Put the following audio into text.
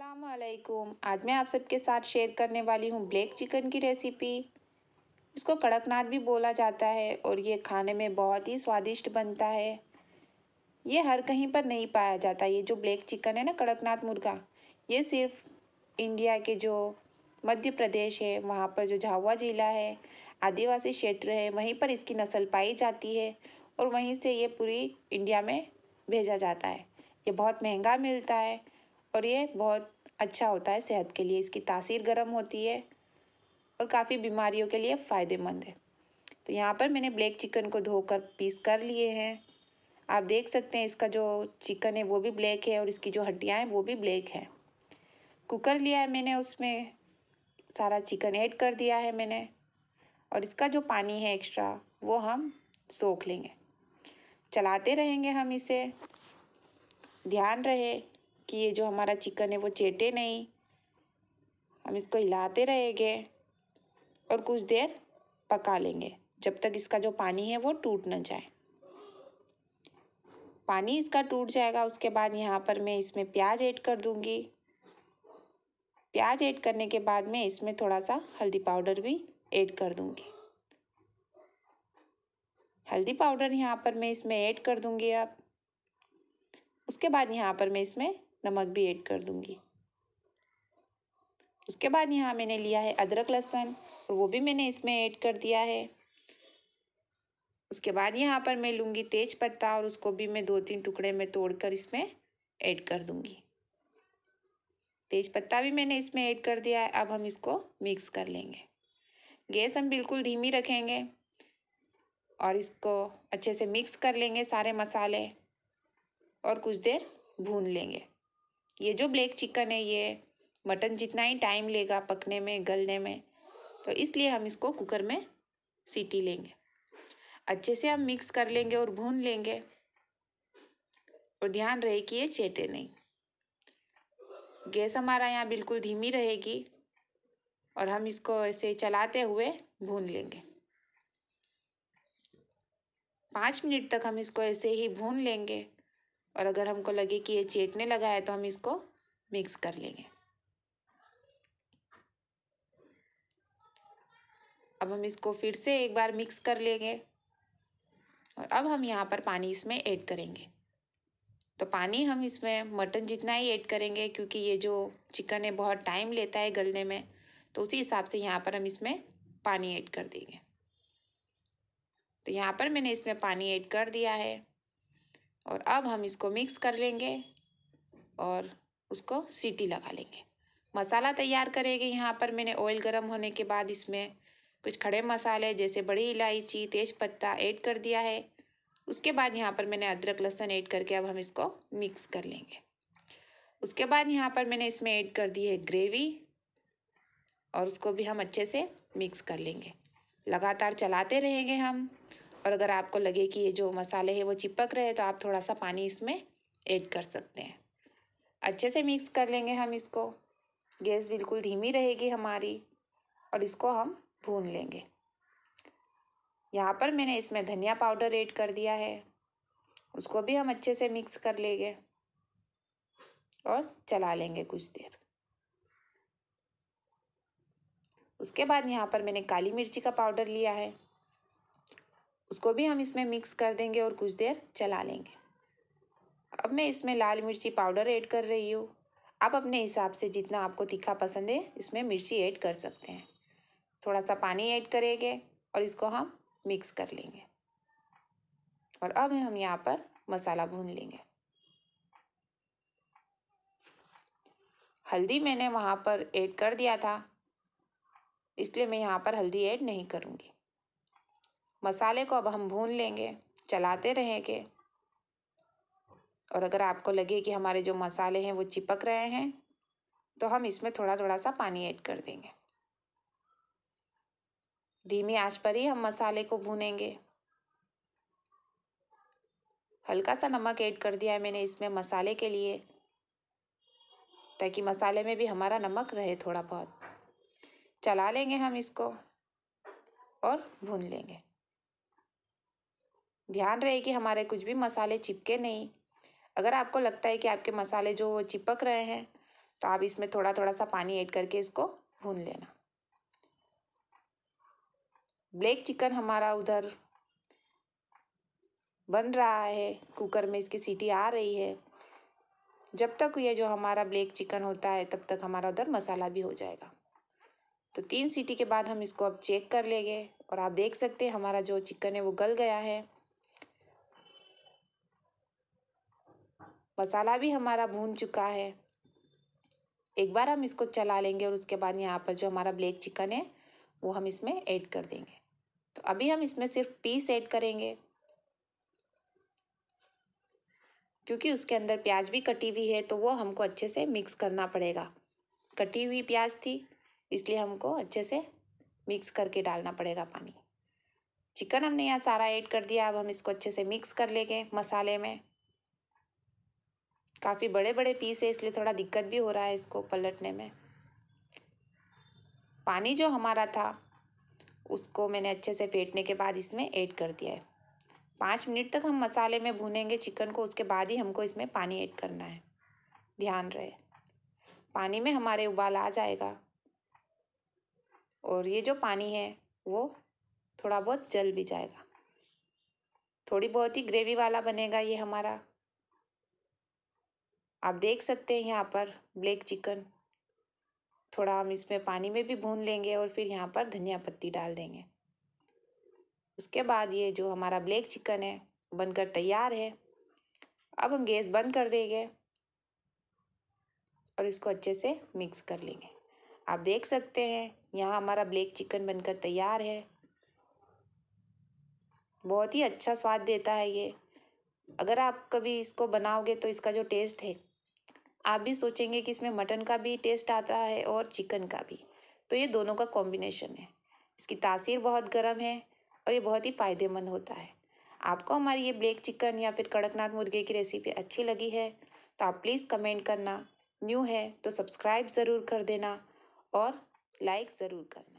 असलकुम आज मैं आप सबके साथ शेयर करने वाली हूँ ब्लैक चिकन की रेसिपी इसको कड़कनाथ भी बोला जाता है और ये खाने में बहुत ही स्वादिष्ट बनता है ये हर कहीं पर नहीं पाया जाता ये जो ब्लैक चिकन है ना कड़कनाथ मुर्गा ये सिर्फ इंडिया के जो मध्य प्रदेश है वहाँ पर जो झावा जिला है आदिवासी क्षेत्र है वहीं पर इसकी नस्ल पाई जाती है और वहीं से ये पूरी इंडिया में भेजा जाता है ये बहुत महंगा मिलता है और ये बहुत अच्छा होता है सेहत के लिए इसकी तासीर गर्म होती है और काफ़ी बीमारियों के लिए फ़ायदेमंद है तो यहाँ पर मैंने ब्लैक चिकन को धोकर पीस कर लिए हैं आप देख सकते हैं इसका जो चिकन है वो भी ब्लैक है और इसकी जो हड्डियाँ हैं वो भी ब्लैक है कुकर लिया है मैंने उसमें सारा चिकन ऐड कर दिया है मैंने और इसका जो पानी है एक्स्ट्रा वो हम सोख लेंगे चलाते रहेंगे हम इसे ध्यान रहे कि ये जो हमारा चिकन है वो चेटे नहीं हम इसको हिलाते रहेंगे और कुछ देर पका लेंगे जब तक इसका जो पानी है वो टूट ना जाए पानी इसका टूट जाएगा उसके बाद यहाँ पर मैं इसमें प्याज ऐड कर दूंगी प्याज ऐड करने के बाद मैं इसमें थोड़ा सा हल्दी पाउडर भी ऐड कर दूँगी हल्दी पाउडर यहाँ पर मैं इसमें ऐड कर दूंगी अब उसके बाद यहाँ पर मैं इसमें नमक भी ऐड कर दूँगी उसके बाद यहाँ मैंने लिया है अदरक लहसुन और वो भी मैंने इसमें ऐड कर दिया है उसके बाद यहाँ पर मैं लूँगी तेज पत्ता और उसको भी मैं दो तीन टुकड़े में तोड़कर इसमें ऐड कर दूँगी तेज पत्ता भी मैंने इसमें ऐड कर दिया है अब हम इसको मिक्स कर लेंगे गैस हम बिल्कुल धीमी रखेंगे और इसको अच्छे से मिक्स कर लेंगे सारे मसाले और कुछ देर भून लेंगे ये जो ब्लैक चिकन है ये मटन जितना ही टाइम लेगा पकने में गलने में तो इसलिए हम इसको कुकर में सीटी लेंगे अच्छे से हम मिक्स कर लेंगे और भून लेंगे और ध्यान रहे कि ये चेटे नहीं गैस हमारा यहाँ बिल्कुल धीमी रहेगी और हम इसको ऐसे चलाते हुए भून लेंगे पाँच मिनट तक हम इसको ऐसे ही भून लेंगे और अगर हमको लगे कि ये चेटने लगा है तो हम इसको मिक्स कर लेंगे अब हम इसको फिर से एक बार मिक्स कर लेंगे और अब हम यहाँ पर पानी इसमें ऐड करेंगे तो पानी हम इसमें मटन जितना ही ऐड करेंगे क्योंकि ये जो चिकन है बहुत टाइम लेता है गलने में तो उसी हिसाब से यहाँ पर हम इसमें पानी ऐड कर देंगे तो यहाँ पर मैंने इसमें पानी ऐड कर दिया है और अब हम इसको मिक्स कर लेंगे और उसको सीटी लगा लेंगे मसाला तैयार करेंगे यहाँ पर मैंने ऑयल गर्म होने के बाद इसमें कुछ खड़े मसाले जैसे बड़ी इलायची तेज़पत्ता ऐड कर दिया है उसके बाद यहाँ पर मैंने अदरक लहसुन ऐड करके अब हम इसको मिक्स कर लेंगे उसके बाद यहाँ पर मैंने इसमें ऐड कर दी है ग्रेवी और उसको भी हम अच्छे से मिक्स कर लेंगे लगातार चलाते रहेंगे हम और अगर आपको लगे कि ये जो मसाले हैं वो चिपक रहे हैं तो आप थोड़ा सा पानी इसमें ऐड कर सकते हैं अच्छे से मिक्स कर लेंगे हम इसको गैस बिल्कुल धीमी रहेगी हमारी और इसको हम भून लेंगे यहाँ पर मैंने इसमें धनिया पाउडर ऐड कर दिया है उसको भी हम अच्छे से मिक्स कर लेंगे और चला लेंगे कुछ देर उसके बाद यहाँ पर मैंने काली मिर्ची का पाउडर लिया है उसको भी हम इसमें मिक्स कर देंगे और कुछ देर चला लेंगे अब मैं इसमें लाल मिर्ची पाउडर ऐड कर रही हूँ आप अपने हिसाब से जितना आपको तीखा पसंद है इसमें मिर्ची ऐड कर सकते हैं थोड़ा सा पानी ऐड करेंगे और इसको हम मिक्स कर लेंगे और अब हम यहाँ पर मसाला भून लेंगे हल्दी मैंने वहाँ पर ऐड कर दिया था इसलिए मैं यहाँ पर हल्दी ऐड नहीं करूँगी मसाले को अब हम भून लेंगे चलाते रहेंगे और अगर आपको लगे कि हमारे जो मसाले हैं वो चिपक रहे हैं तो हम इसमें थोड़ा थोड़ा सा पानी ऐड कर देंगे धीमी आंच पर ही हम मसाले को भूनेंगे हल्का सा नमक ऐड कर दिया है मैंने इसमें मसाले के लिए ताकि मसाले में भी हमारा नमक रहे थोड़ा बहुत चला लेंगे हम इसको और भून लेंगे ध्यान रहे कि हमारे कुछ भी मसाले चिपके नहीं अगर आपको लगता है कि आपके मसाले जो चिपक रहे हैं तो आप इसमें थोड़ा थोड़ा सा पानी ऐड करके इसको भून लेना ब्लैक चिकन हमारा उधर बन रहा है कुकर में इसकी सीटी आ रही है जब तक ये जो हमारा ब्लैक चिकन होता है तब तक हमारा उधर मसाला भी हो जाएगा तो तीन सीटी के बाद हम इसको अब चेक कर लेंगे और आप देख सकते हैं हमारा जो चिकन है वो गल गया है मसाला भी हमारा भून चुका है एक बार हम इसको चला लेंगे और उसके बाद यहाँ पर जो हमारा ब्लैक चिकन है वो हम इसमें ऐड कर देंगे तो अभी हम इसमें सिर्फ पीस ऐड करेंगे क्योंकि उसके अंदर प्याज भी कटी हुई है तो वो हमको अच्छे से मिक्स करना पड़ेगा कटी हुई प्याज थी इसलिए हमको अच्छे से मिक्स करके डालना पड़ेगा पानी चिकन हमने यहाँ सारा ऐड कर दिया अब हम इसको अच्छे से मिक्स कर लेंगे मसाले में काफ़ी बड़े बड़े पीस है इसलिए थोड़ा दिक्कत भी हो रहा है इसको पलटने में पानी जो हमारा था उसको मैंने अच्छे से फेंटने के बाद इसमें ऐड कर दिया है पाँच मिनट तक हम मसाले में भूनेंगे चिकन को उसके बाद ही हमको इसमें पानी ऐड करना है ध्यान रहे पानी में हमारे उबाल आ जाएगा और ये जो पानी है वो थोड़ा बहुत जल भी जाएगा थोड़ी बहुत ही ग्रेवी वाला बनेगा ये हमारा आप देख सकते हैं यहाँ पर ब्लैक चिकन थोड़ा हम इसमें पानी में भी भून लेंगे और फिर यहाँ पर धनिया पत्ती डाल देंगे उसके बाद ये जो हमारा ब्लैक चिकन है बनकर तैयार है अब हम गैस बंद कर देंगे और इसको अच्छे से मिक्स कर लेंगे आप देख सकते हैं यहाँ हमारा ब्लैक चिकन बनकर तैयार है बहुत ही अच्छा स्वाद देता है ये अगर आप कभी इसको बनाओगे तो इसका जो टेस्ट है आप भी सोचेंगे कि इसमें मटन का भी टेस्ट आता है और चिकन का भी तो ये दोनों का कॉम्बिनेशन है इसकी तासीर बहुत गर्म है और ये बहुत ही फ़ायदेमंद होता है आपको हमारी ये ब्लैक चिकन या फिर कड़कनाथ मुर्गे की रेसिपी अच्छी लगी है तो आप प्लीज़ कमेंट करना न्यू है तो सब्सक्राइब ज़रूर कर देना और लाइक ज़रूर करना